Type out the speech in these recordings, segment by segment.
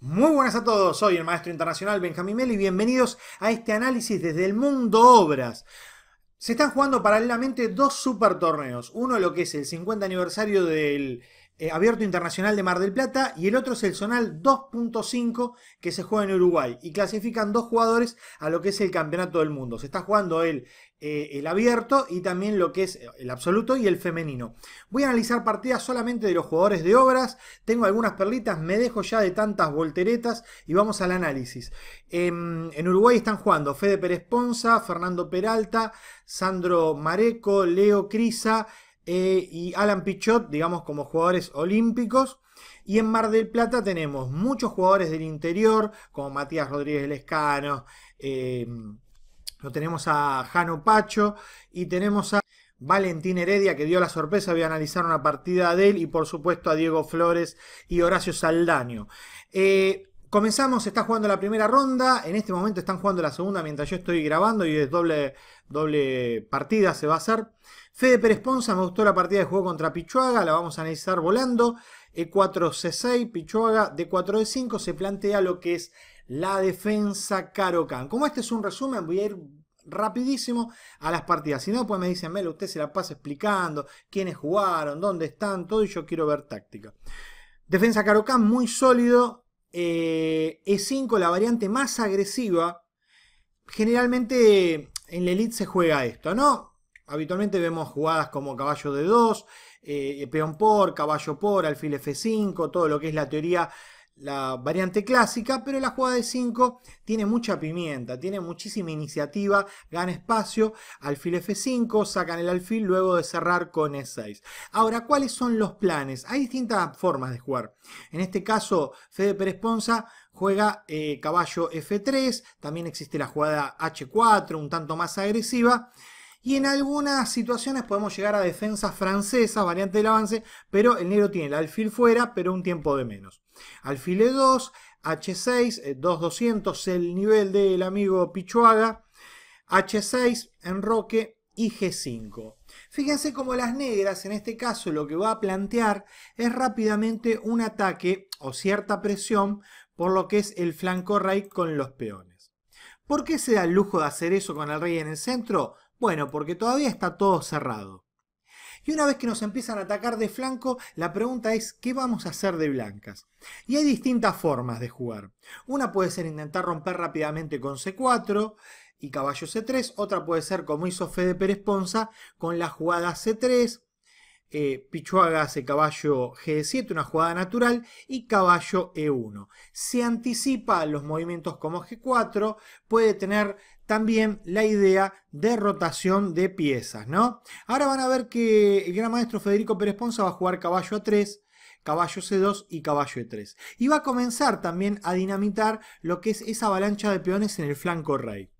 Muy buenas a todos, soy el maestro internacional Benjamín Mel y bienvenidos a este análisis desde el mundo obras. Se están jugando paralelamente dos super torneos, uno lo que es el 50 aniversario del eh, abierto Internacional de Mar del Plata y el otro es el Zonal 2.5 que se juega en Uruguay y clasifican dos jugadores a lo que es el Campeonato del Mundo. Se está jugando el, eh, el abierto y también lo que es el absoluto y el femenino. Voy a analizar partidas solamente de los jugadores de obras, tengo algunas perlitas, me dejo ya de tantas volteretas y vamos al análisis. Em, en Uruguay están jugando Fede Pérez Ponza, Fernando Peralta, Sandro Mareco, Leo Crisa, eh, y Alan Pichot, digamos, como jugadores olímpicos. Y en Mar del Plata tenemos muchos jugadores del interior, como Matías Rodríguez Lescano, em, lo tenemos a Jano Pacho y tenemos a Valentín Heredia, que dio la sorpresa, voy a analizar una partida de él, y por supuesto a Diego Flores y Horacio Saldaño. Eh, Comenzamos, está jugando la primera ronda, en este momento están jugando la segunda mientras yo estoy grabando y es doble, doble partida se va a hacer. Fede Pérez Ponza, me gustó la partida de juego contra Pichuaga, la vamos a analizar volando. E4, C6, Pichuaga, de 4 D5, se plantea lo que es la defensa Carocan. Como este es un resumen, voy a ir rapidísimo a las partidas. Si no, pues me dicen, Melo, usted se la pasa explicando quiénes jugaron, dónde están, todo, y yo quiero ver táctica. Defensa Carocan muy sólido, e5, eh, e la variante más agresiva, generalmente en la Elite se juega esto, ¿no? Habitualmente vemos jugadas como caballo de 2, eh, peón por, caballo por, alfil F5, todo lo que es la teoría la variante clásica, pero la jugada de 5 tiene mucha pimienta, tiene muchísima iniciativa, gana espacio, alfil F5, sacan el alfil luego de cerrar con E6. Ahora, ¿cuáles son los planes? Hay distintas formas de jugar. En este caso, Fede Pérez Ponza juega eh, caballo F3, también existe la jugada H4, un tanto más agresiva. Y en algunas situaciones podemos llegar a defensas francesas, variante del avance, pero el negro tiene el alfil fuera, pero un tiempo de menos. Alfile 2, H6, 2200 el nivel del amigo Pichuaga, H6, Enroque y G5. Fíjense cómo las negras en este caso lo que va a plantear es rápidamente un ataque o cierta presión por lo que es el flanco rey con los peones. ¿Por qué se da el lujo de hacer eso con el rey en el centro? Bueno, porque todavía está todo cerrado. Y una vez que nos empiezan a atacar de flanco, la pregunta es ¿qué vamos a hacer de blancas? Y hay distintas formas de jugar. Una puede ser intentar romper rápidamente con C4 y caballo C3, otra puede ser como hizo Fede Pérez Ponza con la jugada C3, eh, Pichuaga hace caballo G7, una jugada natural, y caballo E1. Se anticipa los movimientos como G4, puede tener también la idea de rotación de piezas, ¿no? Ahora van a ver que el gran maestro Federico Pérez Ponza va a jugar caballo a 3, caballo C2 y caballo E3. Y va a comenzar también a dinamitar lo que es esa avalancha de peones en el flanco rey.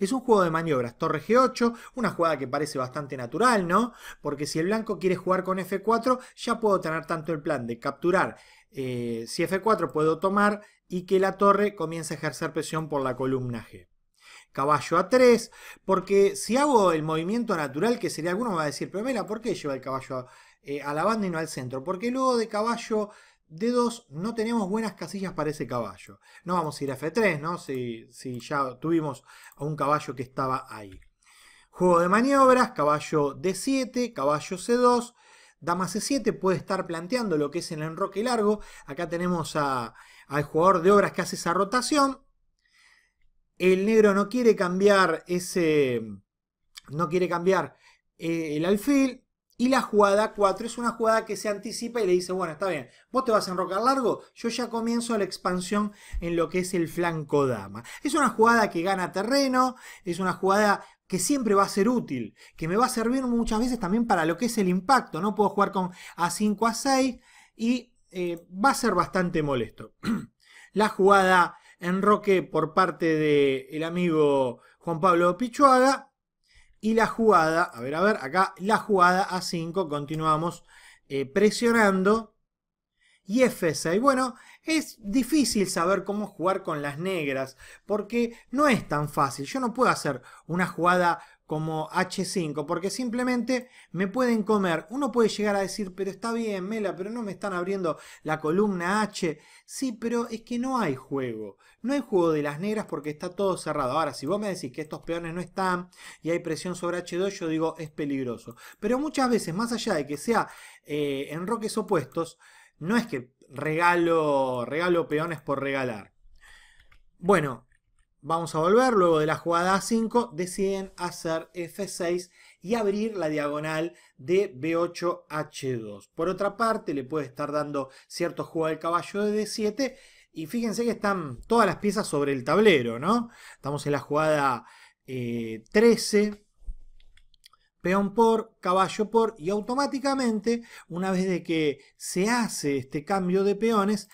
Es un juego de maniobras, torre G8, una jugada que parece bastante natural, ¿no? Porque si el blanco quiere jugar con F4, ya puedo tener tanto el plan de capturar, eh, si F4 puedo tomar y que la torre comience a ejercer presión por la columna G caballo a 3, porque si hago el movimiento natural, que sería alguno, me va a decir, pero Mela, ¿por qué lleva el caballo a, eh, la banda y no al centro? Porque luego de caballo D2 no tenemos buenas casillas para ese caballo. No vamos a ir a F3, ¿no? Si, si ya tuvimos a un caballo que estaba ahí. Juego de maniobras, caballo D7, caballo C2, dama C7 puede estar planteando lo que es el enroque largo. Acá tenemos a, al jugador de obras que hace esa rotación el negro no quiere cambiar ese, no quiere cambiar eh, el alfil, y la jugada 4 es una jugada que se anticipa y le dice, bueno, está bien, vos te vas a enrocar largo, yo ya comienzo la expansión en lo que es el flanco dama. Es una jugada que gana terreno, es una jugada que siempre va a ser útil, que me va a servir muchas veces también para lo que es el impacto, ¿no? Puedo jugar con A5, A6 y eh, va a ser bastante molesto. la jugada enroque por parte del el amigo Juan Pablo Pichuaga. Y la jugada, a ver, a ver, acá la jugada a 5, continuamos eh, presionando. Y F6, bueno, es difícil saber cómo jugar con las negras, porque no es tan fácil. Yo no puedo hacer una jugada como H5, porque simplemente me pueden comer. Uno puede llegar a decir, pero está bien, Mela, pero no me están abriendo la columna H. Sí, pero es que no hay juego. No hay juego de las negras porque está todo cerrado. Ahora, si vos me decís que estos peones no están y hay presión sobre H2, yo digo, es peligroso. Pero muchas veces, más allá de que sea eh, en roques opuestos, no es que regalo, regalo peones por regalar. Bueno, Vamos a volver, luego de la jugada A5 deciden hacer F6 y abrir la diagonal de B8 H2. Por otra parte, le puede estar dando cierto juego al caballo de D7 y fíjense que están todas las piezas sobre el tablero, ¿no? Estamos en la jugada 13, eh, peón por, caballo por y automáticamente, una vez de que se hace este cambio de peones,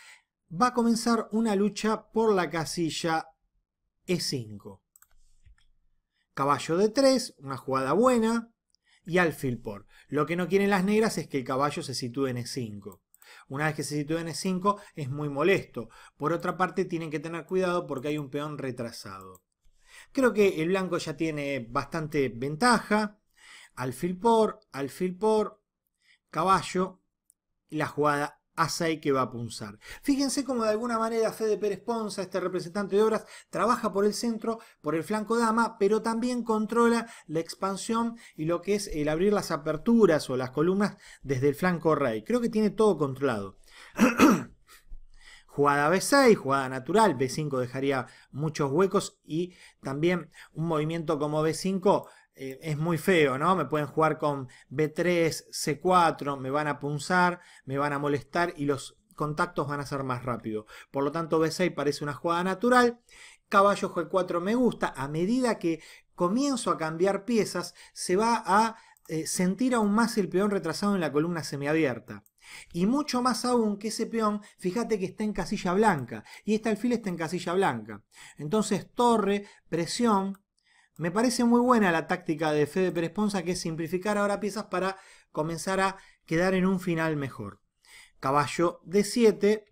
va a comenzar una lucha por la casilla e5. Caballo de 3 una jugada buena. Y alfil por. Lo que no quieren las negras es que el caballo se sitúe en E5. Una vez que se sitúe en E5 es muy molesto. Por otra parte tienen que tener cuidado porque hay un peón retrasado. Creo que el blanco ya tiene bastante ventaja. Alfil por, alfil por, caballo. La jugada a6 que va a punzar. Fíjense cómo de alguna manera Fede Pérez Ponza, este representante de obras, trabaja por el centro, por el flanco dama, pero también controla la expansión y lo que es el abrir las aperturas o las columnas desde el flanco rey. Creo que tiene todo controlado. jugada B6, jugada natural, B5 dejaría muchos huecos y también un movimiento como B5 eh, es muy feo, ¿no? Me pueden jugar con B3, C4, me van a punzar, me van a molestar y los contactos van a ser más rápidos. Por lo tanto, B6 parece una jugada natural. Caballo G4 me gusta. A medida que comienzo a cambiar piezas, se va a eh, sentir aún más el peón retrasado en la columna semiabierta. Y mucho más aún que ese peón, fíjate que está en casilla blanca. Y este alfil está en casilla blanca. Entonces torre, presión, me parece muy buena la táctica de Fede Pérez Ponza, que es simplificar ahora piezas para comenzar a quedar en un final mejor. Caballo d 7,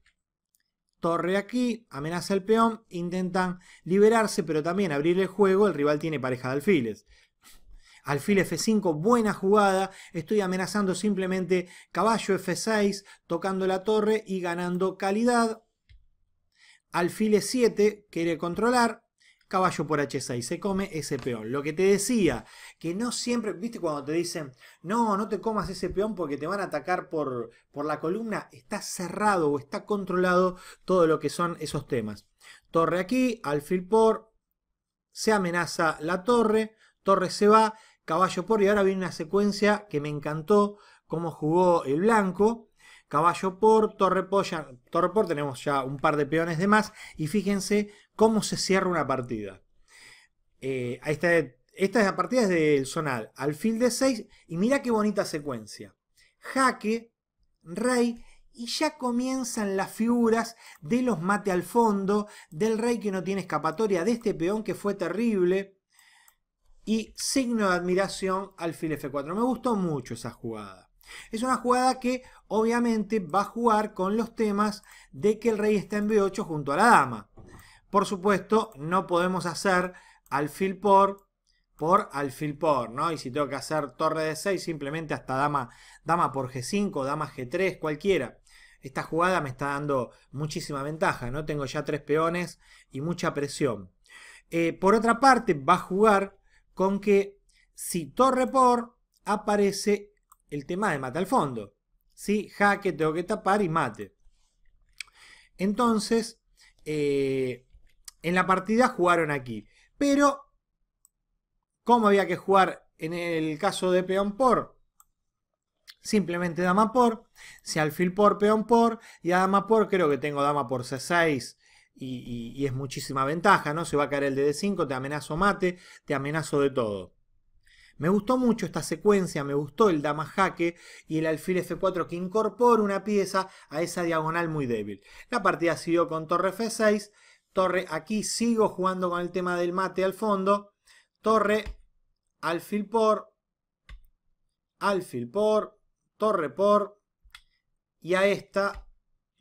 torre aquí, amenaza el peón, intentan liberarse, pero también abrir el juego, el rival tiene pareja de alfiles. Alfil F5, buena jugada, estoy amenazando simplemente caballo F6, tocando la torre y ganando calidad. Alfil E7, quiere controlar, Caballo por H6 se come ese peón. Lo que te decía, que no siempre, viste cuando te dicen, no, no te comas ese peón porque te van a atacar por, por la columna, está cerrado o está controlado todo lo que son esos temas. Torre aquí, alfil por, se amenaza la torre, torre se va, caballo por y ahora viene una secuencia que me encantó, cómo jugó el blanco caballo por torre por, torre por tenemos ya un par de peones de más y fíjense cómo se cierra una partida. Eh, esta es la partida del zonal, alfil de 6 y mira qué bonita secuencia. Jaque, rey y ya comienzan las figuras de los mate al fondo, del rey que no tiene escapatoria, de este peón que fue terrible y signo de admiración alfil F4. Me gustó mucho esa jugada. Es una jugada que obviamente va a jugar con los temas de que el rey está en B8 junto a la dama. Por supuesto, no podemos hacer alfil por por alfil por, ¿no? Y si tengo que hacer torre de 6, simplemente hasta dama, dama por G5, dama G3, cualquiera. Esta jugada me está dando muchísima ventaja, ¿no? Tengo ya tres peones y mucha presión. Eh, por otra parte, va a jugar con que si torre por aparece el tema de mata al fondo. ¿sí? Jaque, tengo que tapar y mate. Entonces, eh, en la partida jugaron aquí. Pero, ¿cómo había que jugar en el caso de peón por? Simplemente dama por, si alfil por, peón por, y a dama por creo que tengo dama por c6 y, es muchísima ventaja, ¿no? Se va a caer el de d5, te amenazo mate, te amenazo de todo. Me gustó mucho esta secuencia, me gustó el dama jaque y el alfil F4 que incorpora una pieza a esa diagonal muy débil. La partida siguió con torre F6, torre aquí sigo jugando con el tema del mate al fondo, torre, alfil por, alfil por, torre por y a esta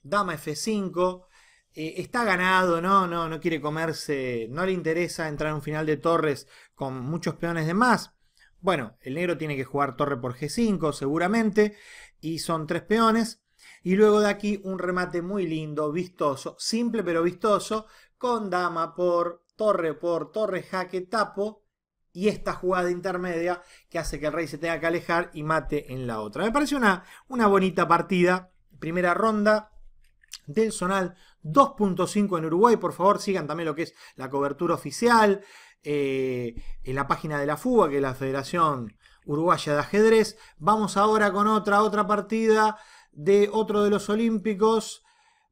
dama F5. Eh, está ganado, no, no, no quiere comerse, no le interesa entrar en un final de torres con muchos peones de más bueno, el negro tiene que jugar torre por G5 seguramente, y son tres peones. Y luego de aquí un remate muy lindo, vistoso, simple pero vistoso, con dama por, torre por, torre jaque, tapo, y esta jugada intermedia que hace que el rey se tenga que alejar y mate en la otra. Me parece una, una bonita partida, primera ronda, del Zonal 2.5 en Uruguay. Por favor, sigan también lo que es la cobertura oficial, eh, en la página de la fuga que es la Federación Uruguaya de Ajedrez. Vamos ahora con otra, otra partida de otro de los Olímpicos.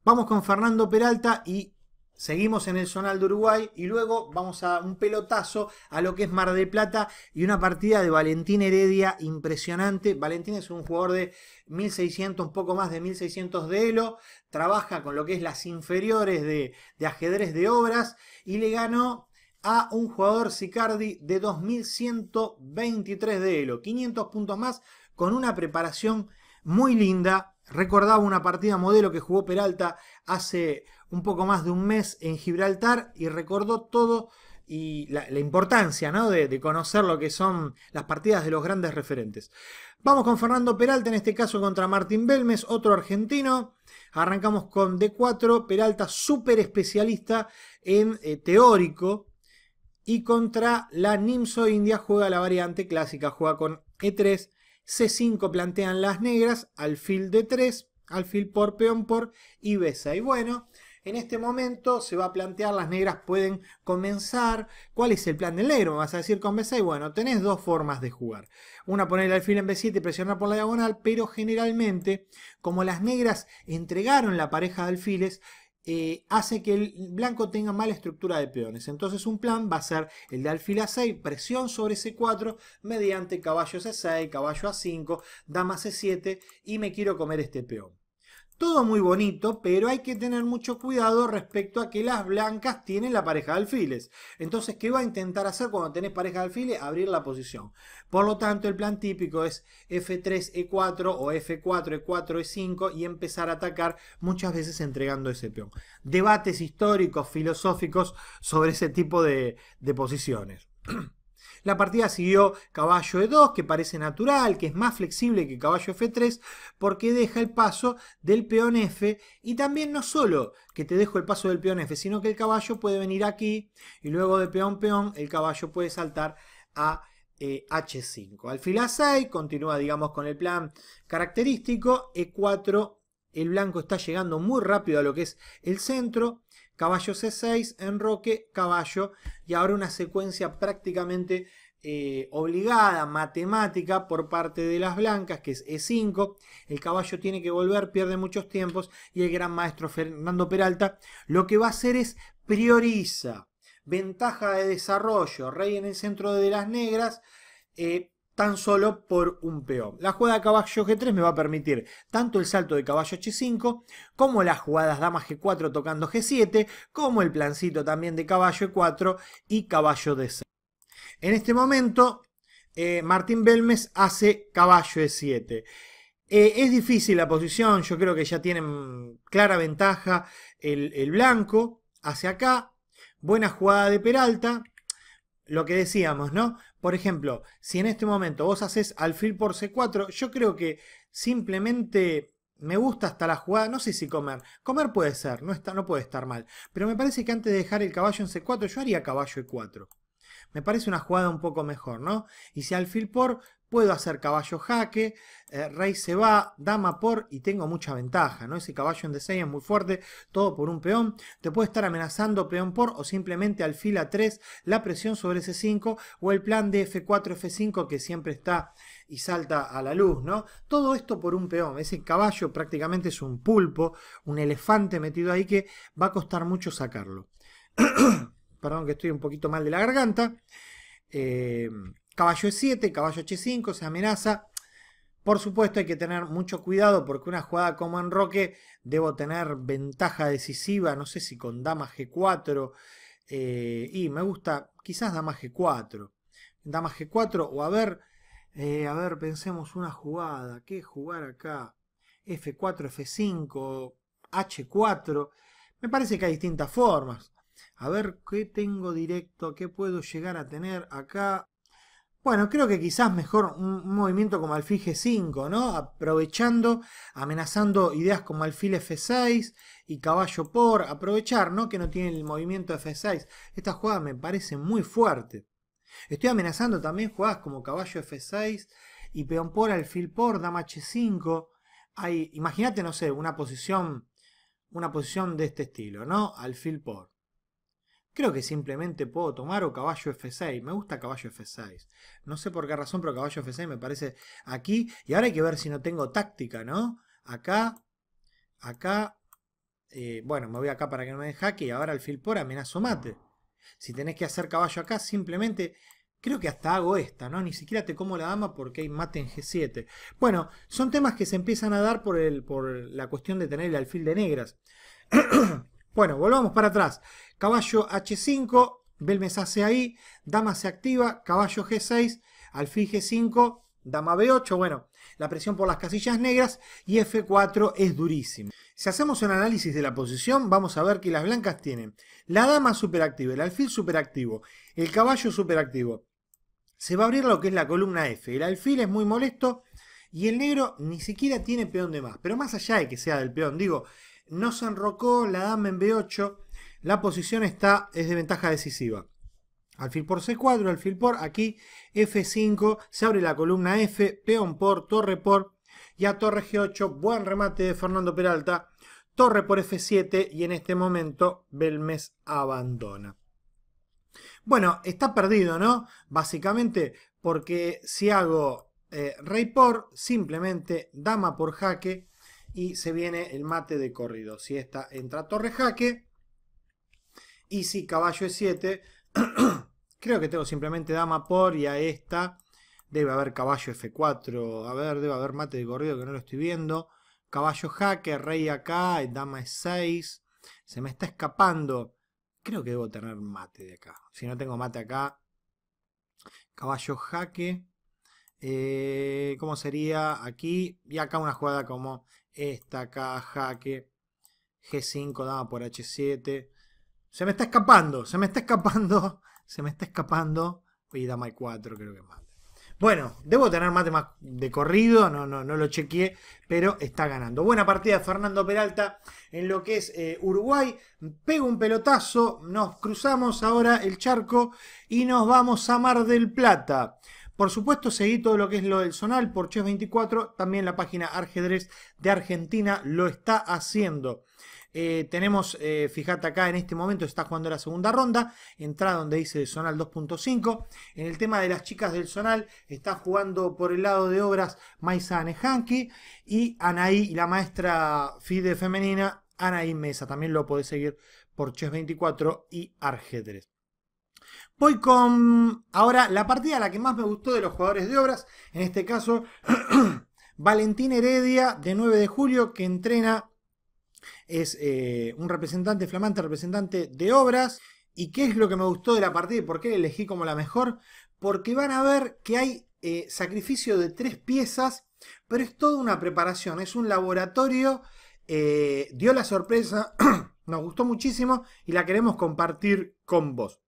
Vamos con Fernando Peralta y seguimos en el Zonal de Uruguay y luego vamos a un pelotazo a lo que es Mar de Plata y una partida de Valentín Heredia impresionante. Valentín es un jugador de 1600, un poco más de 1600 de Elo, trabaja con lo que es las inferiores de, de ajedrez de obras y le ganó a un jugador Sicardi de 2123 de Elo. 500 puntos más con una preparación muy linda. Recordaba una partida modelo que jugó Peralta hace un poco más de un mes en Gibraltar y recordó todo y la, importancia ¿no? de, conocer lo que son las partidas de los grandes referentes. Vamos con Fernando Peralta, en este caso contra Martín Belmes, otro argentino. Arrancamos con D4, Peralta súper especialista en eh, teórico, y contra la Nimso India juega la variante clásica, juega con E3, C5 plantean las negras, alfil D3, alfil por, peón por y B6. Bueno, en este momento se va a plantear, las negras pueden comenzar. ¿Cuál es el plan del negro? vas a decir con B6. Bueno, tenés dos formas de jugar. Una, poner el alfil en B7 y presionar por la diagonal, pero generalmente, como las negras entregaron la pareja de alfiles, eh, hace que el blanco tenga mala estructura de peones. Entonces un plan va a ser el de alfil a6, presión sobre c4 mediante caballo c6, caballo a5, dama c7 y me quiero comer este peón. Todo muy bonito, pero hay que tener mucho cuidado respecto a que las blancas tienen la pareja de alfiles. Entonces, ¿qué va a intentar hacer cuando tenés pareja de alfiles? Abrir la posición. Por lo tanto, el plan típico es F3, E4 o F4, E4, E5 y empezar a atacar muchas veces entregando ese peón. Debates históricos, filosóficos sobre ese tipo de, de posiciones. La partida siguió caballo E2, que parece natural, que es más flexible que caballo F3, porque deja el paso del peón F. Y también no solo que te dejo el paso del peón F, sino que el caballo puede venir aquí y luego de peón peón el caballo puede saltar a H5. Alfil A6 continúa, digamos, con el plan característico. E4, el blanco está llegando muy rápido a lo que es el centro caballo C6, enroque, caballo, y ahora una secuencia prácticamente eh, obligada, matemática, por parte de las blancas, que es E5, el caballo tiene que volver, pierde muchos tiempos, y el gran maestro Fernando Peralta lo que va a hacer es prioriza, ventaja de desarrollo, rey en el centro de las negras, eh, tan solo por un peón. La jugada caballo G3 me va a permitir tanto el salto de caballo H5, como las jugadas dama G4 tocando G7, como el plancito también de caballo E4 y caballo D6. En este momento, eh, Martín Belmes hace caballo E7. Eh, es difícil la posición, yo creo que ya tienen clara ventaja el, el blanco hacia acá. Buena jugada de Peralta, lo que decíamos, ¿no? Por ejemplo, si en este momento vos haces alfil por C4, yo creo que simplemente me gusta hasta la jugada, no sé si comer. Comer puede ser, no, está, no puede estar mal. Pero me parece que antes de dejar el caballo en C4, yo haría caballo E4. Me parece una jugada un poco mejor, ¿no? Y si alfil por, puedo hacer caballo jaque, eh, rey se va, dama por y tengo mucha ventaja, ¿no? Ese caballo en D6 es muy fuerte, todo por un peón. Te puede estar amenazando peón por o simplemente alfil a 3, la presión sobre ese 5 o el plan de F4, F5 que siempre está y salta a la luz, ¿no? Todo esto por un peón. Ese caballo prácticamente es un pulpo, un elefante metido ahí que va a costar mucho sacarlo. perdón que estoy un poquito mal de la garganta. Eh, caballo E7, caballo H5, se amenaza. Por supuesto hay que tener mucho cuidado porque una jugada como en Roque debo tener ventaja decisiva, no sé si con dama G4 eh, y me gusta quizás dama G4. Dama G4 o a ver, eh, a ver, pensemos una jugada, ¿qué jugar acá? F4, F5, H4. Me parece que hay distintas formas a ver qué tengo directo, qué puedo llegar a tener acá. Bueno, creo que quizás mejor un movimiento como alfil G5, ¿no? Aprovechando, amenazando ideas como alfil F6 y caballo por aprovechar, ¿no? Que no tiene el movimiento F6. Esta jugada me parece muy fuerte. Estoy amenazando también jugadas como caballo F6 y peón por alfil por, dama H5. imagínate, no sé, una posición, una posición de este estilo, ¿no? Alfil por. Creo que simplemente puedo tomar o caballo F6. Me gusta caballo F6. No sé por qué razón, pero caballo F6 me parece aquí. Y ahora hay que ver si no tengo táctica, ¿no? Acá, acá. Eh, bueno, me voy acá para que no me deje y ahora alfil por amenazo mate. Si tenés que hacer caballo acá, simplemente... Creo que hasta hago esta, ¿no? Ni siquiera te como la dama porque hay mate en G7. Bueno, son temas que se empiezan a dar por, el, por la cuestión de tener el alfil de negras. bueno, volvamos para atrás. Caballo H5, Belmes hace ahí, dama se activa, caballo G6, alfil G5, dama B8, bueno, la presión por las casillas negras y F4 es durísimo. Si hacemos un análisis de la posición, vamos a ver que las blancas tienen la dama superactiva, el alfil superactivo, el caballo superactivo. Se va a abrir lo que es la columna F. El alfil es muy molesto y el negro ni siquiera tiene peón de más. Pero más allá de que sea del peón, digo, no se enrocó la dama en B8, la posición está, es de ventaja decisiva. Alfil por C4, alfil por, aquí F5, se abre la columna F, peón por, torre por, y a torre G8, buen remate de Fernando Peralta, torre por F7 y en este momento Belmes abandona. Bueno, está perdido, ¿no? Básicamente porque si hago eh, rey por, simplemente dama por jaque y se viene el mate de corrido. Si esta entra torre jaque, y si caballo es 7 creo que tengo simplemente dama por y a esta debe haber caballo F4. A ver, debe haber mate de corrido que no lo estoy viendo. Caballo jaque, rey acá, dama es 6 Se me está escapando. Creo que debo tener mate de acá. Si no tengo mate acá, caballo jaque. Eh, ¿Cómo sería aquí? Y acá una jugada como esta acá, jaque. G5, dama por H7. Se me está escapando, se me está escapando, se me está escapando. Y dama 4 creo que es Bueno, debo tener mate más de corrido, no, no, no lo chequeé, pero está ganando. Buena partida Fernando Peralta en lo que es eh, Uruguay. Pega un pelotazo, nos cruzamos ahora el charco y nos vamos a Mar del Plata. Por supuesto, seguí todo lo que es lo del Zonal por Chess24. También la página Arjedrez de Argentina lo está haciendo. Eh, tenemos, eh, fíjate acá, en este momento está jugando la segunda ronda. Entrada donde dice Zonal 2.5. En el tema de las chicas del Zonal, está jugando por el lado de obras Maisa Anejanki y Anaí, la maestra FIDE femenina, Anaí Mesa. También lo podés seguir por Chess24 y Arjedrez. Voy con ahora la partida a la que más me gustó de los jugadores de obras, en este caso Valentín Heredia de 9 de julio que entrena es eh, un representante, flamante representante de obras. ¿Y qué es lo que me gustó de la partida y por qué la elegí como la mejor? Porque van a ver que hay eh, sacrificio de tres piezas, pero es toda una preparación, es un laboratorio. Eh, dio la sorpresa, nos gustó muchísimo y la queremos compartir con vos.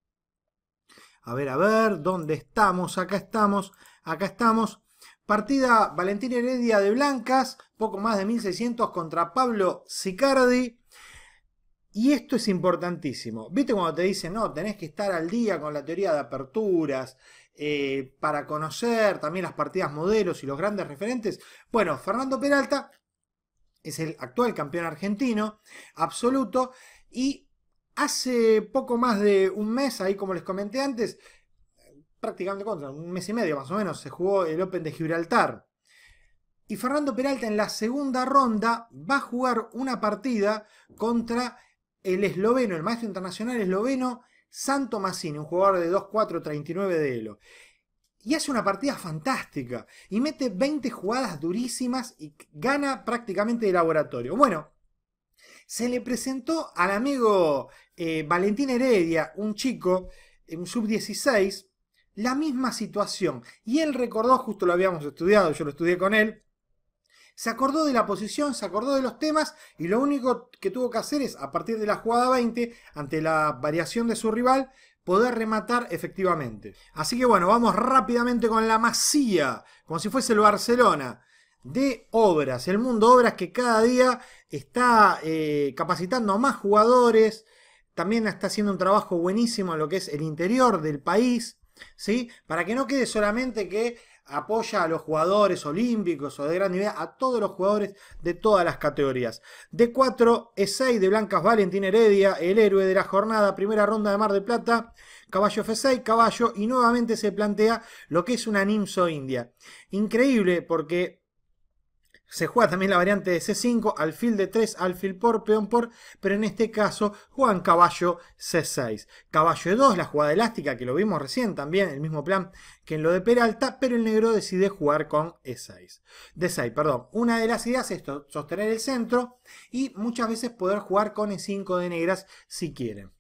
A ver, a ver, ¿dónde estamos? Acá estamos, acá estamos. Partida Valentín Heredia de Blancas, poco más de 1600 contra Pablo Sicardi. Y esto es importantísimo. ¿Viste cuando te dicen, no, tenés que estar al día con la teoría de aperturas eh, para conocer también las partidas modelos y los grandes referentes? Bueno, Fernando Peralta es el actual campeón argentino absoluto y hace poco más de un mes, ahí como les comenté antes, prácticamente contra, un mes y medio más o menos, se jugó el Open de Gibraltar. Y Fernando Peralta en la segunda ronda va a jugar una partida contra el esloveno, el maestro internacional esloveno Santo Massini, un jugador de 2-4-39 de Elo. Y hace una partida fantástica. Y mete 20 jugadas durísimas y gana prácticamente de laboratorio. Bueno, se le presentó al amigo eh, Valentín Heredia, un chico, un sub-16, la misma situación. Y él recordó, justo lo habíamos estudiado, yo lo estudié con él, se acordó de la posición, se acordó de los temas y lo único que tuvo que hacer es, a partir de la jugada 20, ante la variación de su rival, poder rematar efectivamente. Así que bueno, vamos rápidamente con la masía, como si fuese el Barcelona de obras, el mundo obras que cada día está eh, capacitando a más jugadores, también está haciendo un trabajo buenísimo en lo que es el interior del país, ¿sí? Para que no quede solamente que apoya a los jugadores olímpicos o de gran nivel, a todos los jugadores de todas las categorías. De 4 e 6 de Blancas Valentín Heredia, el héroe de la jornada, primera ronda de Mar de Plata, caballo F6, caballo, y nuevamente se plantea lo que es una Nimso India. Increíble porque se juega también la variante de C5, alfil de 3, alfil por, peón por, pero en este caso juegan caballo C6. Caballo e 2, la jugada elástica que lo vimos recién también, el mismo plan que en lo de Peralta, pero el negro decide jugar con E6. D6, perdón. Una de las ideas es sostener el centro y muchas veces poder jugar con E5 de negras si quieren.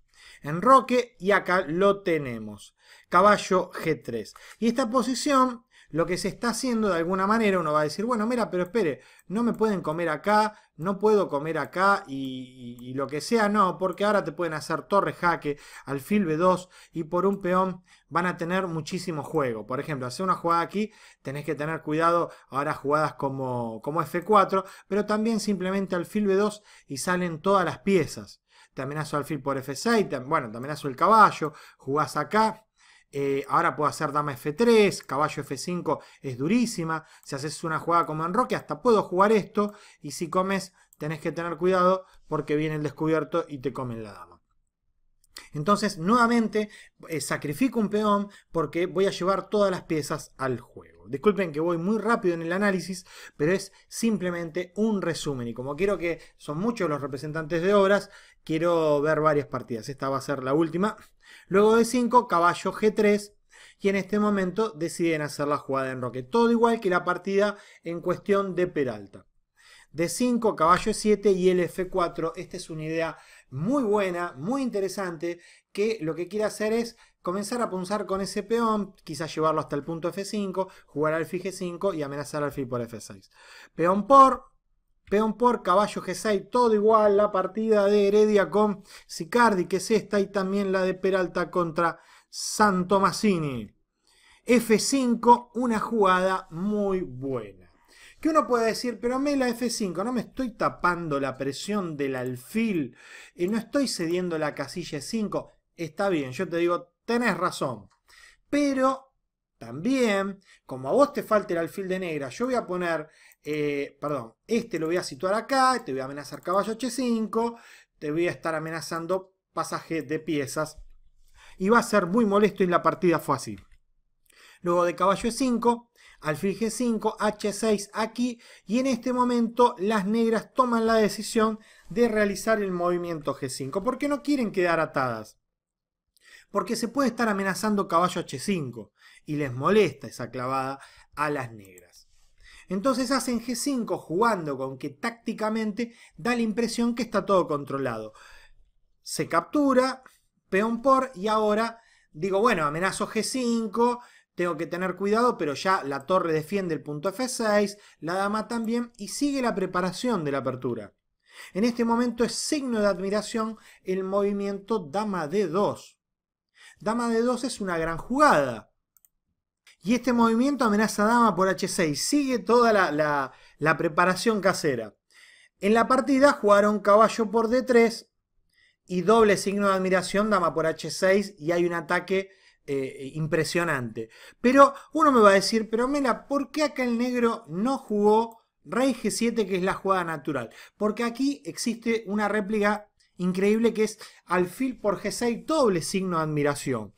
Enroque y acá lo tenemos. Caballo G3. Y esta posición lo que se está haciendo de alguna manera, uno va a decir, bueno, mira, pero espere, no me pueden comer acá, no puedo comer acá y, lo que sea, no, porque ahora te pueden hacer torre jaque, alfil B2 y por un peón van a tener muchísimo juego. Por ejemplo, hacer una jugada aquí, tenés que tener cuidado ahora jugadas como, como F4, pero también simplemente alfil B2 y salen todas las piezas. Te amenazo alfil por F6, bueno, te amenazo el caballo, jugás acá, eh, ahora puedo hacer dama F3, caballo F5 es durísima. Si haces una jugada como en Roque, hasta puedo jugar esto. Y si comes, tenés que tener cuidado porque viene el descubierto y te comen la dama. Entonces, nuevamente, eh, sacrifico un peón porque voy a llevar todas las piezas al juego. Disculpen que voy muy rápido en el análisis, pero es simplemente un resumen. Y como quiero que son muchos los representantes de obras, quiero ver varias partidas. Esta va a ser la última Luego de 5, caballo G3, y en este momento deciden hacer la jugada en roque. Todo igual que la partida en cuestión de Peralta. De 5, caballo 7 y el F4. Esta es una idea muy buena, muy interesante, que lo que quiere hacer es comenzar a punzar con ese peón, quizás llevarlo hasta el punto F5, jugar al f 5 y amenazar al alfil por F6. Peón por, Peón por caballo G6, todo igual. La partida de Heredia con Sicardi, que es esta, y también la de Peralta contra Santo F5, una jugada muy buena. Que uno puede decir, pero me la F5, no me estoy tapando la presión del alfil, y no estoy cediendo la casilla 5. Está bien, yo te digo, tenés razón. Pero también, como a vos te falta el alfil de negra, yo voy a poner eh, perdón, este lo voy a situar acá, te voy a amenazar caballo H5, te voy a estar amenazando pasaje de piezas. Y va a ser muy molesto y la partida fue así. Luego de caballo E5, alfil G5, H6 aquí. Y en este momento las negras toman la decisión de realizar el movimiento G5. Porque no quieren quedar atadas. Porque se puede estar amenazando caballo H5. Y les molesta esa clavada a las negras. Entonces hacen G5 jugando con que tácticamente da la impresión que está todo controlado. Se captura, peón por, y ahora digo, bueno, amenazo G5, tengo que tener cuidado, pero ya la torre defiende el punto F6, la dama también, y sigue la preparación de la apertura. En este momento es signo de admiración el movimiento dama D2. Dama D2 es una gran jugada, y este movimiento amenaza dama por h6. Sigue toda la, preparación casera. En la partida jugaron caballo por d3 y doble signo de admiración, dama por h6 y hay un ataque eh, impresionante. Pero uno me va a decir, pero Mela, ¿por qué acá el negro no jugó rey g7 que es la jugada natural? Porque aquí existe una réplica increíble que es alfil por g6 doble signo de admiración.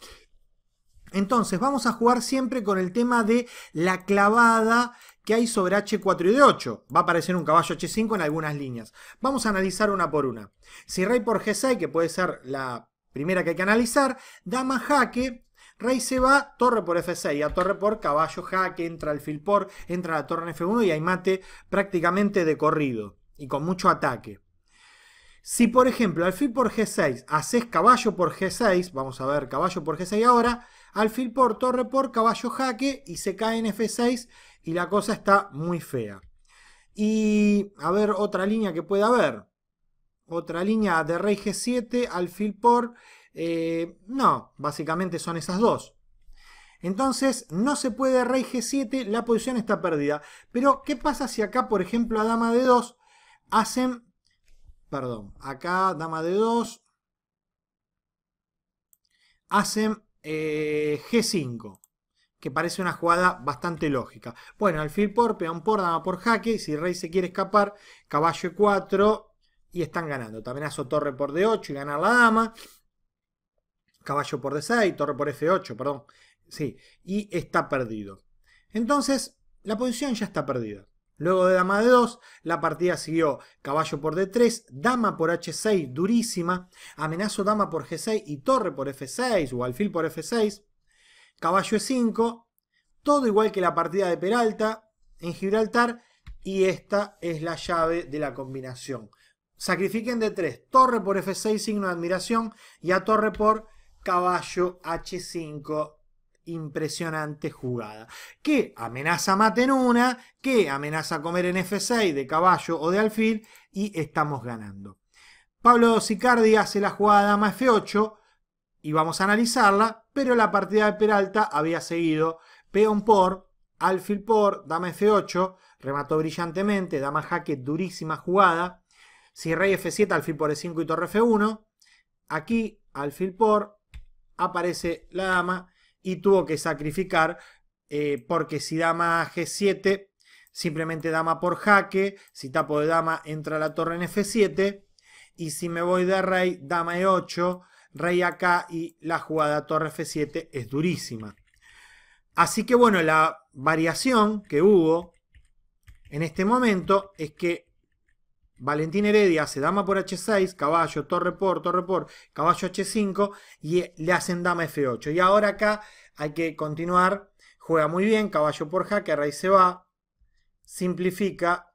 Entonces vamos a jugar siempre con el tema de la clavada que hay sobre H4 y D8. Va a aparecer un caballo H5 en algunas líneas. Vamos a analizar una por una. Si rey por G6, que puede ser la primera que hay que analizar, dama jaque, rey se va, torre por F6, a torre por caballo jaque, entra el por, entra la torre en F1 y hay mate prácticamente de corrido y con mucho ataque. Si por ejemplo alfil por G6 haces caballo por G6, vamos a ver caballo por G6 ahora, alfil por torre por caballo jaque y se cae en F6 y la cosa está muy fea. Y a ver otra línea que pueda haber. Otra línea de rey G7, alfil por... Eh, no, básicamente son esas dos. Entonces, no se puede rey g7, la posición está perdida. Pero, ¿qué pasa si acá, por ejemplo, a dama de 2 hacen perdón, acá dama de 2, hacen eh, G5, que parece una jugada bastante lógica. Bueno, alfil por, peón por, dama por jaque, si rey se quiere escapar, caballo E4 y están ganando. También aso torre por D8 y ganar la dama, caballo por D6, torre por F8, perdón, sí, y está perdido. Entonces, la posición ya está perdida. Luego de dama de 2, la partida siguió caballo por d3, dama por h6, durísima, amenazo dama por g6 y torre por f6 o alfil por f6, caballo e5, todo igual que la partida de Peralta en Gibraltar y esta es la llave de la combinación. Sacrifiquen d3, torre por f6, signo de admiración y a torre por caballo h5, impresionante jugada. Que amenaza mate en una, que amenaza comer en F6 de caballo o de alfil y estamos ganando. Pablo Sicardi hace la jugada dama F8 y vamos a analizarla, pero la partida de Peralta había seguido peón por, alfil por, dama F8, remató brillantemente, dama jaque, durísima jugada. Si rey F7, alfil por E5 y torre F1. Aquí, alfil por, aparece la dama y tuvo que sacrificar eh, porque si dama G7, simplemente dama por jaque, si tapo de dama entra la torre en F7 y si me voy de rey, dama E8, rey acá y la jugada torre F7 es durísima. Así que bueno, la variación que hubo en este momento es que Valentín Heredia hace dama por h6, caballo, torre por, torre por, caballo h5 y le hacen dama f8. Y ahora acá hay que continuar, juega muy bien, caballo por jaque, raíz se va, simplifica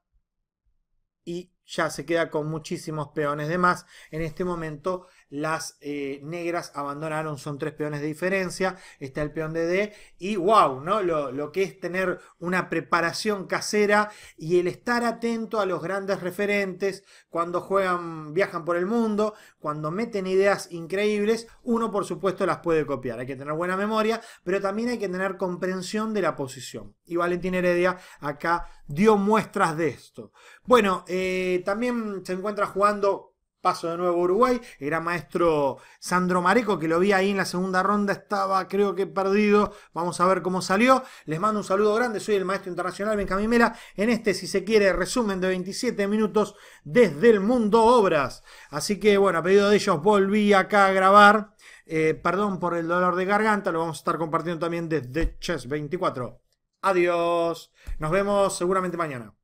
y ya se queda con muchísimos peones de más. En este momento las eh, negras abandonaron, son tres peones de diferencia, está el peón de D, y wow, ¿no? Lo, que es tener una preparación casera y el estar atento a los grandes referentes cuando juegan, viajan por el mundo, cuando meten ideas increíbles, uno por supuesto las puede copiar, hay que tener buena memoria, pero también hay que tener comprensión de la posición. Y Valentín Heredia acá dio muestras de esto. Bueno, eh, también se encuentra jugando paso de nuevo Uruguay. Era maestro Sandro Mareco, que lo vi ahí en la segunda ronda, estaba creo que perdido. Vamos a ver cómo salió. Les mando un saludo grande, soy el maestro internacional Benjamín Mela. En este, si se quiere, resumen de 27 minutos desde el mundo obras. Así que bueno, a pedido de ellos volví acá a grabar. Eh, perdón por el dolor de garganta, lo vamos a estar compartiendo también desde Chess 24. Adiós. Nos vemos seguramente mañana.